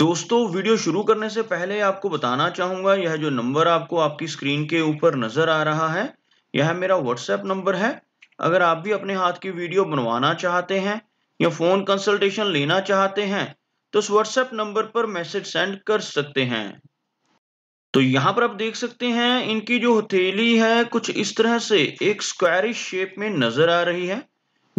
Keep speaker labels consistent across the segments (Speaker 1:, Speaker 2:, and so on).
Speaker 1: दोस्तों वीडियो शुरू करने से पहले आपको बताना चाहूंगा यह जो नंबर आपको आपकी स्क्रीन के ऊपर नज़र आ रहा है यह मेरा व्हाट्सएप नंबर है अगर आप भी अपने हाथ की वीडियो बनवाना चाहते हैं या फ़ोन कंसल्टेशन लेना चाहते हैं तो उस व्हाट्सएप नंबर पर मैसेज सेंड कर सकते हैं तो यहां पर आप देख सकते हैं इनकी जो हथेली है कुछ इस तरह से एक स्क्वायरिश शेप में नज़र आ रही है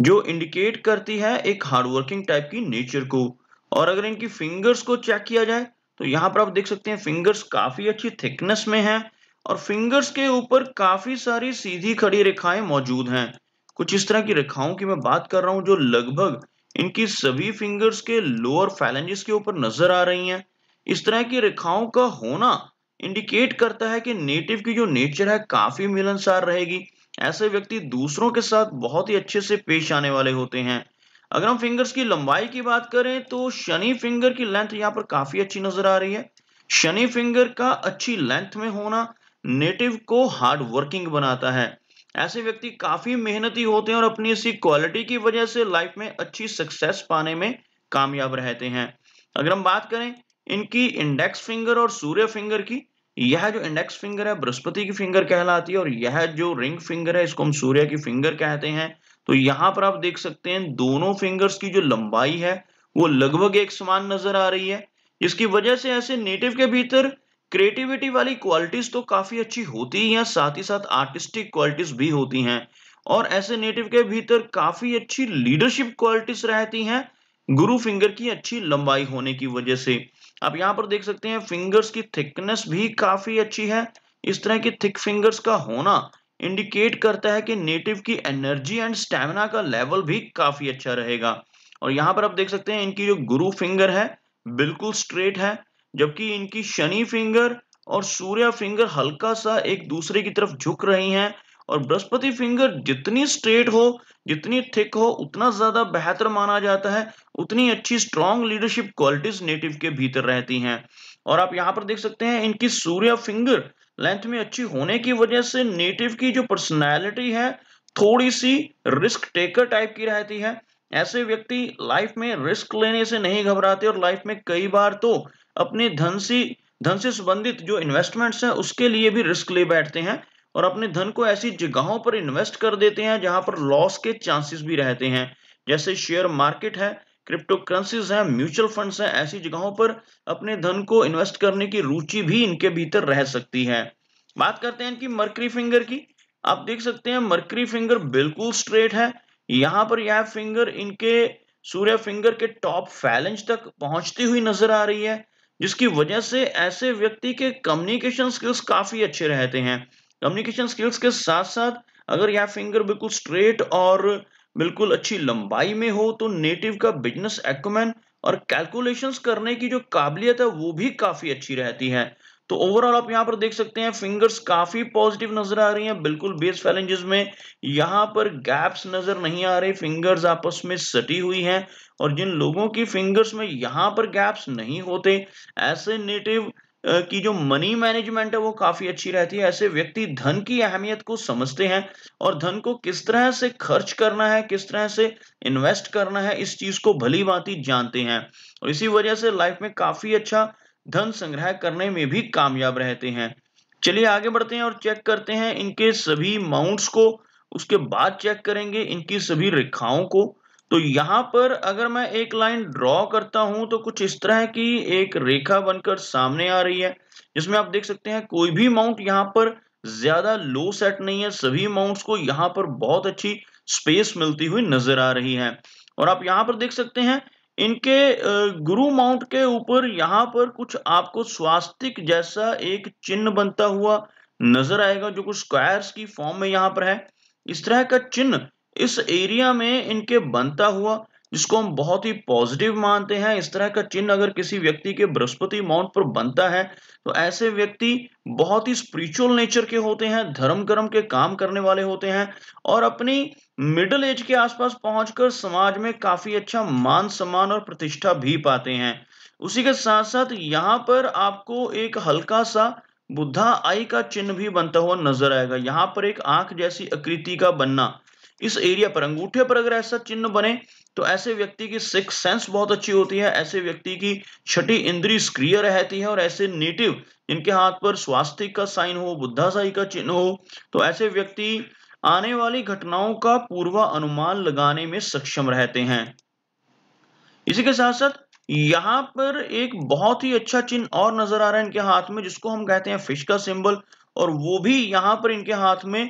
Speaker 1: जो इंडिकेट करती है एक हार्डवर्किंग टाइप की नेचर को और अगर इनकी फिंगर्स को चेक किया जाए तो यहाँ पर आप देख सकते हैं फिंगर्स काफी अच्छी थिकनेस में है और फिंगर्स के ऊपर काफी सारी सीधी खड़ी रेखाएं मौजूद हैं कुछ इस तरह की रेखाओं की मैं बात कर रहा हूँ जो लगभग इनकी सभी फिंगर्स के लोअर फैलेंजेस के ऊपर नजर आ रही हैं इस तरह की रेखाओं का होना इंडिकेट करता है कि नेटिव की जो नेचर है काफी मिलनसार रहेगी ऐसे व्यक्ति दूसरों के साथ बहुत ही अच्छे से पेश आने वाले होते हैं अगर हम फिंगर्स की लंबाई की बात करें तो शनि फिंगर की लेंथ यहाँ पर काफी अच्छी नजर आ रही है शनि फिंगर का अच्छी लेंथ में होना नेटिव को हार्ड वर्किंग बनाता है ऐसे व्यक्ति काफी मेहनती होते हैं और अपनी इसी क्वालिटी की वजह से लाइफ में अच्छी सक्सेस पाने में कामयाब रहते हैं अगर हम बात करें इनकी इंडेक्स फिंगर और सूर्य फिंगर की यह जो इंडेक्स फिंगर है बृहस्पति की फिंगर कहलाती है और यह जो रिंग फिंगर है इसको हम सूर्य की फिंगर कहते हैं तो यहां पर आप देख सकते हैं दोनों फिंगर्स की जो लंबाई है वो लगभग एक समान नजर आ रही है इसकी वजह से ऐसे नेटिव के भीतर क्रिएटिविटी वाली क्वालिटीज तो काफी अच्छी होती ही साथ ही साथ आर्टिस्टिक क्वालिटीज भी होती हैं और ऐसे नेटिव के भीतर काफी अच्छी लीडरशिप क्वालिटीज रहती हैं गुरु फिंगर की अच्छी लंबाई होने की वजह से आप यहाँ पर देख सकते हैं फिंगर्स की थिकनेस भी काफी अच्छी है इस तरह की थिक फिंगर्स का होना इंडिकेट करता है कि नेटिव की एनर्जी एंड स्टेमिना का लेवल भी काफी अच्छा रहेगा और यहाँ पर आप देख सकते हैं इनकी जो गुरु फिंगर है बिल्कुल स्ट्रेट है जबकि इनकी शनि फिंगर और सूर्य फिंगर हल्का सा एक दूसरे की तरफ झुक रही हैं और बृहस्पति फिंगर जितनी स्ट्रेट हो जितनी थिक हो उतना ज्यादा बेहतर माना जाता है उतनी अच्छी स्ट्रॉन्ग लीडरशिप क्वालिटीज नेटिव के भीतर रहती हैं और आप यहाँ पर देख सकते हैं इनकी सूर्य फिंगर लेंथ में अच्छी होने की वजह से नेटिव की जो पर्सनैलिटी है थोड़ी सी रिस्क टेकर टाइप की रहती है ऐसे व्यक्ति लाइफ में रिस्क लेने से नहीं घबराते और लाइफ में कई बार तो अपने धन से धन से संबंधित जो इन्वेस्टमेंट्स हैं उसके लिए भी रिस्क ले बैठते हैं और अपने धन को ऐसी जगहों पर इन्वेस्ट कर देते हैं जहां पर लॉस के चांसेस भी रहते हैं जैसे शेयर मार्केट है क्रिप्टो करेंसीज हैं म्यूचुअल फंड्स हैं ऐसी जगहों पर अपने धन को इन्वेस्ट करने की रुचि भी इनके भीतर रह सकती है बात करते हैं इनकी मर्करी फिंगर की आप देख सकते हैं मर्करी फिंगर बिल्कुल स्ट्रेट है यहाँ पर यह फिंगर इनके सूर्य फिंगर के टॉप फैलेंज तक पहुंचती हुई नजर आ रही है जिसकी वजह से ऐसे व्यक्ति के कम्युनिकेशन स्किल्स काफी अच्छे रहते हैं कम्युनिकेशन स्किल्स के साथ साथ अगर यह फिंगर बिल्कुल स्ट्रेट और बिल्कुल अच्छी लंबाई में हो तो नेटिव का बिजनेस एक्मैन और कैलकुलेशंस करने की जो काबिलियत है वो भी काफी अच्छी रहती है तो ओवरऑल आप यहाँ पर देख सकते हैं फिंगर्स काफी पॉजिटिव नजर आ रही हैं बिल्कुल बेस फैलेंजेस में यहाँ पर गैप्स नजर नहीं आ रहे फिंगर्स आपस में सटी हुई हैं और जिन लोगों की फिंगर्स में यहाँ पर गैप्स नहीं होते ऐसे नेटिव की जो मनी मैनेजमेंट है वो काफी अच्छी रहती है ऐसे व्यक्ति धन की अहमियत को समझते हैं और धन को किस तरह से खर्च करना है किस तरह से इन्वेस्ट करना है इस चीज को भली भांति जानते हैं और इसी वजह से लाइफ में काफी अच्छा धन संग्रह करने में भी कामयाब रहते हैं चलिए आगे बढ़ते हैं और चेक करते हैं इनके सभी माउंट्स को उसके बाद चेक करेंगे इनकी सभी रेखाओं को तो यहां पर अगर मैं एक लाइन ड्रॉ करता हूं तो कुछ इस तरह की एक रेखा बनकर सामने आ रही है जिसमें आप देख सकते हैं कोई भी माउंट यहां पर ज्यादा लो सेट नहीं है सभी माउंट्स को यहां पर बहुत अच्छी स्पेस मिलती हुई नजर आ रही है और आप यहां पर देख सकते हैं इनके गुरु माउंट के ऊपर यहाँ पर कुछ आपको स्वास्तिक जैसा एक चिन्ह बनता हुआ नजर आएगा जो कुछ स्क्वायर्स की फॉर्म में यहाँ पर है इस तरह का चिन्ह इस एरिया में इनके बनता हुआ जिसको हम बहुत ही पॉजिटिव मानते हैं इस तरह का चिन्ह अगर किसी व्यक्ति के बृहस्पति माउंट पर बनता है तो ऐसे व्यक्ति बहुत ही स्पिरिचुअल नेचर के होते हैं धर्म कर्म के काम करने वाले होते हैं और अपनी मिडिल एज के आसपास पहुंचकर समाज में काफी अच्छा मान सम्मान और प्रतिष्ठा भी पाते हैं उसी के साथ साथ यहाँ पर आपको एक हल्का सा बुद्धा आई का चिन्ह भी बनता हुआ नजर आएगा यहाँ पर एक आंख जैसी आकृति का बनना इस एरिया पर अंगूठे पर अगर ऐसा चिन्ह बने तो ऐसे व्यक्ति की सिक्स सेंस बहुत अच्छी होती है ऐसे व्यक्ति की छठी इंद्री सक्रिय रहती है और ऐसे नेटिव इनके हाथ पर स्वास्थ्य का साइन हो बुद्धाशाही का चिन्ह हो तो ऐसे व्यक्ति आने वाली घटनाओं का पूर्वा अनुमान लगाने में सक्षम रहते हैं इसी के साथ साथ यहां पर एक बहुत ही अच्छा चिन्ह और नजर आ रहा है इनके हाथ में जिसको हम कहते हैं फिश का सिंबल और वो भी यहां पर इनके हाथ में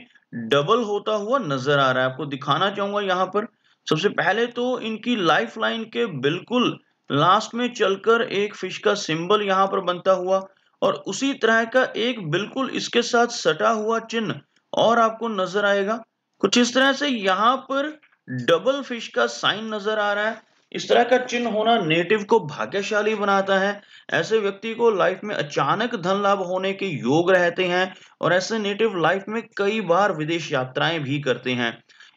Speaker 1: डबल होता हुआ नजर आ रहा है आपको दिखाना चाहूंगा यहाँ पर सबसे पहले तो इनकी लाइफ लाइन के बिल्कुल लास्ट में चलकर एक फिश का सिंबल यहाँ पर बनता हुआ और उसी तरह का एक बिल्कुल इसके साथ सटा हुआ चिन्ह और आपको नजर आएगा कुछ इस तरह से यहाँ पर डबल फिश का साइन नजर आ रहा है इस तरह का चिन्ह होना नेटिव को भाग्यशाली बनाता है ऐसे व्यक्ति को लाइफ में अचानक धन लाभ होने के योग रहते हैं और ऐसे नेटिव लाइफ में कई बार विदेश यात्राएं भी करते हैं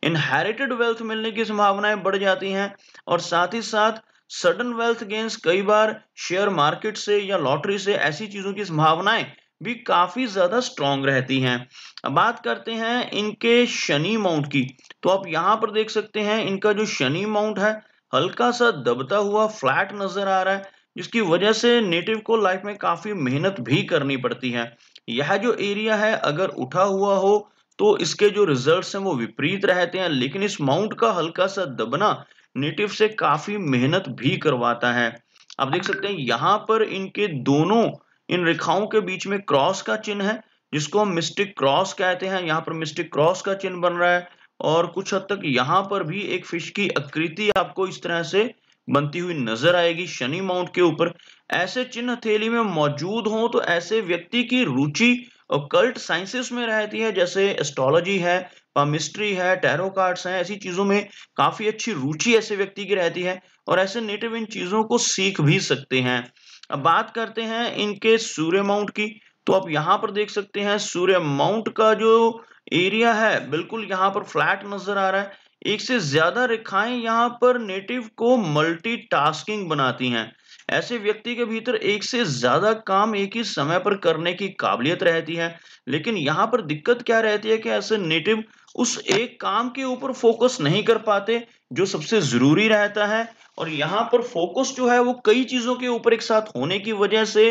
Speaker 1: इनहेरिटेड वेल्थ मिलने की संभावनाएं बढ़ जाती हैं और साथ ही साथ सडन वेल्थ गेंस कई बार शेयर मार्केट से या लॉटरी से ऐसी चीजों की संभावनाएं भी काफी ज्यादा स्ट्रॉन्ग रहती हैं अब बात करते हैं इनके शनि माउंट की तो आप यहां पर देख सकते हैं इनका जो शनि माउंट है हल्का सा दबता हुआ फ्लैट नजर आ रहा है जिसकी वजह से नेटिव को लाइफ में काफी मेहनत भी करनी पड़ती है यह जो एरिया है अगर उठा हुआ हो तो इसके जो रिजल्ट्स हैं वो विपरीत रहते हैं लेकिन इस माउंट का हल्का सा दबना नेटिव से काफी मेहनत भी करवाता है आप देख सकते हैं यहाँ पर इनके दोनों इन रेखाओं के बीच में क्रॉस का चिन्ह है जिसको हम मिस्टिक क्रॉस कहते हैं यहाँ पर मिस्टिक क्रॉस का चिन्ह बन रहा है और कुछ हद तक यहाँ पर भी एक फिश की आकृति आपको इस तरह से बनती हुई नजर आएगी शनि माउंट के ऊपर ऐसे चिन्ह थैली में मौजूद हो तो ऐसे व्यक्ति की रुचि कल्ट साइंसेस में रहती है जैसे एस्ट्रोलॉजी है पामिस्ट्री है टैरो कार्ड्स हैं ऐसी चीज़ों में काफ़ी अच्छी रुचि ऐसे व्यक्ति की रहती है और ऐसे नेटिव इन चीज़ों को सीख भी सकते हैं अब बात करते हैं इनके सूर्य माउंट की तो आप यहां पर देख सकते हैं सूर्य माउंट का जो एरिया है बिल्कुल यहाँ पर फ्लैट नजर आ रहा है एक से ज्यादा रेखाएं यहाँ पर नेटिव को मल्टीटास्किंग बनाती हैं ऐसे व्यक्ति के भीतर एक से ज्यादा काम एक ही समय पर करने की काबिलियत रहती है लेकिन यहाँ पर दिक्कत क्या रहती है कि ऐसे नेटिव उस एक काम के ऊपर फोकस नहीं कर पाते जो सबसे जरूरी रहता है और यहाँ पर फोकस जो है वो कई चीजों के ऊपर एक साथ होने की वजह से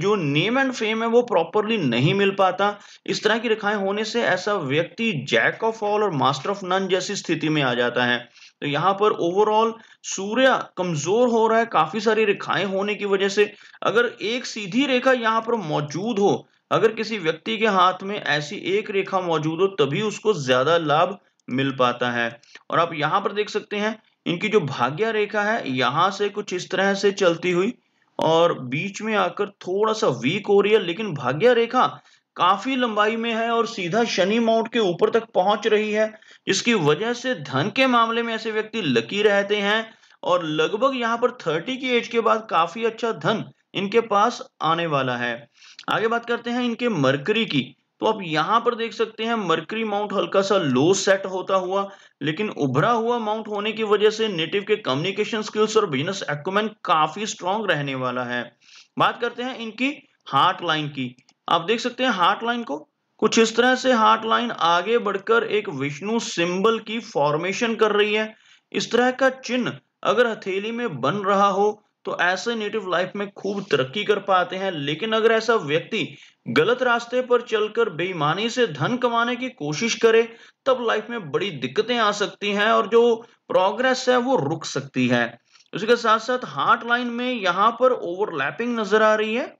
Speaker 1: जो नेम एंड फेम है वो प्रॉपरली नहीं मिल पाता इस तरह की रेखाएं होने से ऐसा व्यक्ति जैक ऑफ ऑल और मास्टर ऑफ नन जैसी स्थिति में आ जाता है तो यहाँ पर ओवरऑल सूर्य कमजोर हो रहा है काफी सारी रेखाएं होने की वजह से अगर एक सीधी रेखा यहाँ पर मौजूद हो अगर किसी व्यक्ति के हाथ में ऐसी एक रेखा मौजूद हो तभी उसको ज्यादा लाभ मिल पाता है और आप यहाँ पर देख सकते हैं इनकी जो भाग्य रेखा है यहां से कुछ इस तरह से चलती हुई और बीच में आकर थोड़ा सा वीक हो रही है लेकिन भाग्य रेखा काफी लंबाई में है और सीधा शनि माउंट के ऊपर तक पहुंच रही है जिसकी वजह से धन के मामले में ऐसे व्यक्ति लकी रहते हैं और लगभग यहाँ पर थर्टी की एज के बाद काफी अच्छा धन इनके पास आने वाला है आगे बात करते हैं इनके मरकरी की तो आप यहां पर देख सकते हैं मर्करी माउंट हल्का सा लो सेट होता हुआ लेकिन उभरा हुआ माउंट होने की वजह से नेटिव के कम्युनिकेशन स्किल्स और बिजनेस एक्मेन काफी स्ट्रांग रहने वाला है बात करते हैं इनकी हार्ट लाइन की आप देख सकते हैं हार्ट लाइन को कुछ इस तरह से हार्ट लाइन आगे बढ़कर एक विष्णु सिंबल की फॉर्मेशन कर रही है इस तरह का चिन्ह अगर हथेली में बन रहा हो तो ऐसे नेटिव लाइफ में खूब तरक्की कर पाते हैं लेकिन अगर ऐसा व्यक्ति गलत रास्ते पर चलकर बेईमानी से धन कमाने की कोशिश करे तब लाइफ में बड़ी दिक्कतें आ सकती हैं और जो प्रोग्रेस है वो रुक सकती है उसके साथ साथ हार्ट लाइन में यहां पर ओवरलैपिंग नजर आ रही है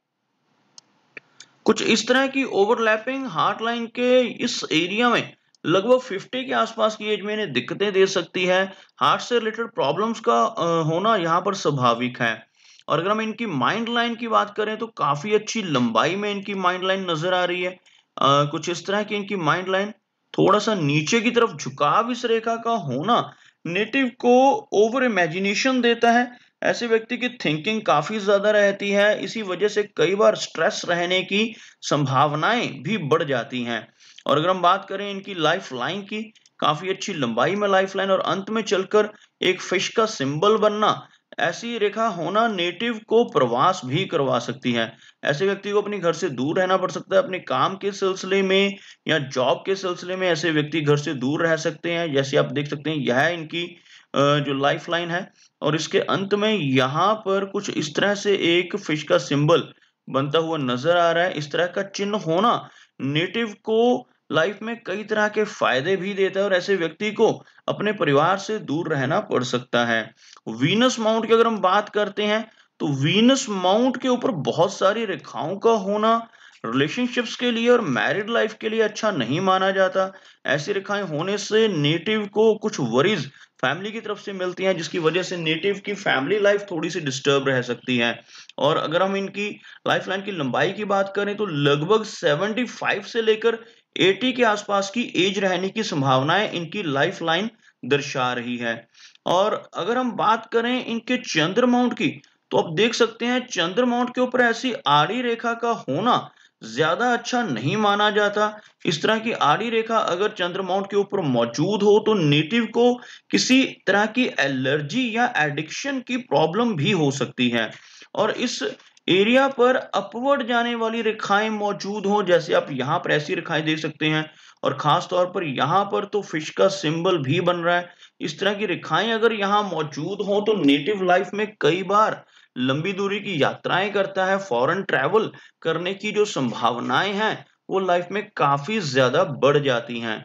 Speaker 1: कुछ इस तरह की ओवरलैपिंग हार्ट लाइन के इस एरिया में लगभग 50 के आसपास की एज में इन्हें दिक्कतें दे सकती है हार्ट से रिलेटेड प्रॉब्लम्स का होना यहाँ पर स्वाभाविक है और अगर हम इनकी माइंड लाइन की बात करें तो काफी अच्छी लंबाई में इनकी माइंड लाइन नजर आ रही है आ, कुछ इस तरह की इनकी माइंड लाइन थोड़ा सा नीचे की तरफ झुकाव इस रेखा का होना नेटिव को ओवर इमेजिनेशन देता है ऐसे व्यक्ति की थिंकिंग काफी ज्यादा रहती है इसी वजह से कई बार स्ट्रेस रहने की संभावनाएं भी बढ़ जाती हैं और अगर हम बात करें इनकी लाइफ लाइन की काफी अच्छी लंबाई में लाइफ लाइन और अंत में चलकर एक फिश का सिंबल बनना ऐसी रेखा होना नेटिव को प्रवास भी करवा सकती है ऐसे व्यक्ति को अपने घर से दूर रहना पड़ सकता है अपने काम के सिलसिले में या जॉब के सिलसिले में ऐसे व्यक्ति घर से दूर रह सकते हैं जैसे आप देख सकते हैं यह इनकी जो लाइफ लाइन है और इसके अंत में यहाँ पर कुछ इस तरह से एक फिश का सिंबल बनता हुआ नजर आ रहा है इस तरह का चिन्ह होना नेटिव को लाइफ में कई तरह के फायदे भी देता है और ऐसे व्यक्ति को अपने परिवार से दूर रहना पड़ सकता है वीनस माउंट की अगर हम बात करते हैं तो वीनस माउंट के ऊपर बहुत सारी रेखाओं का होना रिलेशनशिप्स के लिए और मैरिड लाइफ के लिए अच्छा नहीं माना जाता ऐसी रेखाएं होने से नेटिव को कुछ वरीज फैमिली की तरफ से मिलती हैं जिसकी वजह से नेटिव की फैमिली लाइफ थोड़ी सी डिस्टर्ब रह सकती है और अगर हम इनकी लाइफ लाइन की लंबाई की बात करें तो लगभग 75 से लेकर 80 के आसपास की एज रहने की संभावनाएं इनकी लाइफ लाइन दर्शा रही है और अगर हम बात करें इनके चंद्र माउंट की तो आप देख सकते हैं चंद्र माउंट के ऊपर ऐसी आड़ी रेखा का होना ज्यादा अच्छा नहीं माना जाता इस तरह की आड़ी रेखा अगर चंद्र माउंट के ऊपर मौजूद हो तो नेटिव को किसी तरह की एलर्जी या एडिक्शन की प्रॉब्लम भी हो सकती है और इस एरिया पर अपवर्ड जाने वाली रेखाएं मौजूद हो जैसे आप यहां पर ऐसी रेखाएं देख सकते हैं और खास तौर पर यहां पर तो फिश का सिंबल भी बन रहा है इस तरह की रेखाएं अगर यहां मौजूद हों तो नेटिव लाइफ में कई बार लंबी दूरी की यात्राएं करता है फॉरेन ट्रैवल करने की जो संभावनाएं हैं वो लाइफ में काफी ज्यादा बढ़ जाती हैं